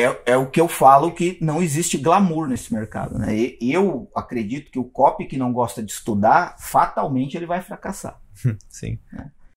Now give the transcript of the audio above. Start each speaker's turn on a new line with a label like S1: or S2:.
S1: é, é o que eu falo que não existe glamour nesse mercado. Né? E, eu acredito que o copy que não gosta de estudar, fatalmente
S2: ele vai fracassar. Sim. Né?